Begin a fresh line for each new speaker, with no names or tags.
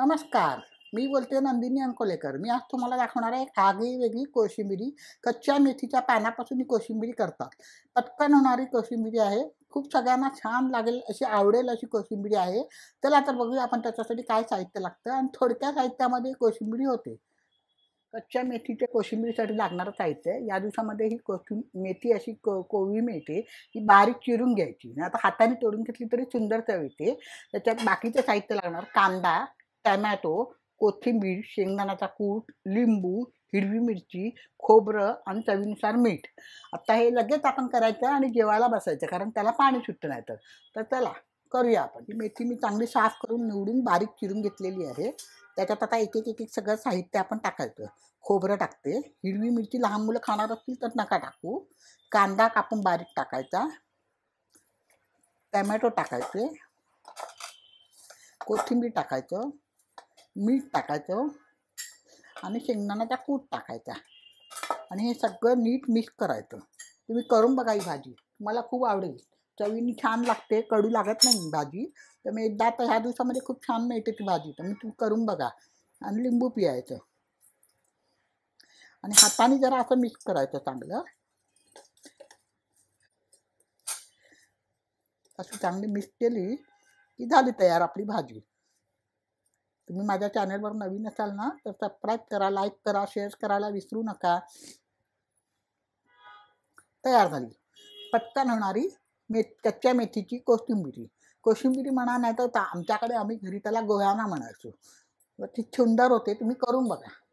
नमस्कार मी बोलते नंदिनी अंकोलेकर मी आज तुम्हाला दाखवणार आहे आगळी वेगळी कोशिंबिरी कच्च्या मेथीच्या पानापासून ही कोशिंबिरी करतात पटकन होणारी कोशिंबिरी आहे खूप सगळ्यांना छान लागेल अशी आवडेल अशी कोशिंबिरी आहे चला तर बघूया आपण त्याच्यासाठी काय साहित्य लागतं आणि थोडक्या साहित्यामध्ये कोशिंबिरी होते कच्च्या मेथीच्या कोशिंबिरीसाठी लागणारं साहित्य आहे या दिवसामध्ये ही कोथिं मेथी अशी को कोवी मिळते ही बारीक चिरून घ्यायची आता हाताने तोडून घेतली तरी सुंदर चव येते त्याच्यात बाकीचं साहित्य लागणार कांदा टॅमॅटो कोथिंबीर शेंगदाण्याचा कूट लिंबू हिरवी मिरची खोबरं आणि चवीनुसार मीठ आता हे लगेच आपण करायचं आणि जेवायला बसायचं कारण त्याला पाणी सुटतं नाही तर चला करूया आपण ही मेथी मी चांगली साफ करून निवडून बारीक चिरून घेतलेली आहे त्याच्यात आता एक एक एक सगळं साहित्य आपण टाकायचं खोबरं टाकते हिरवी मिरची लहान मुलं खाणार असतील तर नका टाकू कांदा कापून बारीक टाकायचा टॅमॅटो टाकायचे कोथिंबीर टाकायचं मीठ टाकायचं आणि शेंगदाण्याचा कूट टाकायचा आणि हे सगळं नीट मिक्स करायचं तुम्ही करून बघा ही भाजी मला खूप आवडेल चवीने छान लागते कडू लागत नाही भाजी तर मी एकदा आता ह्या दिवसामध्ये खूप छान मिळते ती भाजी तर मी तुम्ही करून बघा आणि लिंबू पियायचं आणि हाताने जरा असं मिक्स करायचं चांगलं अशी चांगली मिक्स केली की झाली तयार आपली भाजी तुम्ही माझ्या चॅनलवर नवीन असाल ना तर सबस्क्राईब करा लाईक करा शेअर करायला विसरू नका तयार झाली पटकन होणारी मे कच्च्या मेथीची कोशिंबिरी कोशिंबिरी म्हणा नाही तर आमच्याकडे आम्ही घरी त्याला गोव्याना म्हणायचो ती सुंदर होते तुम्ही करून बघा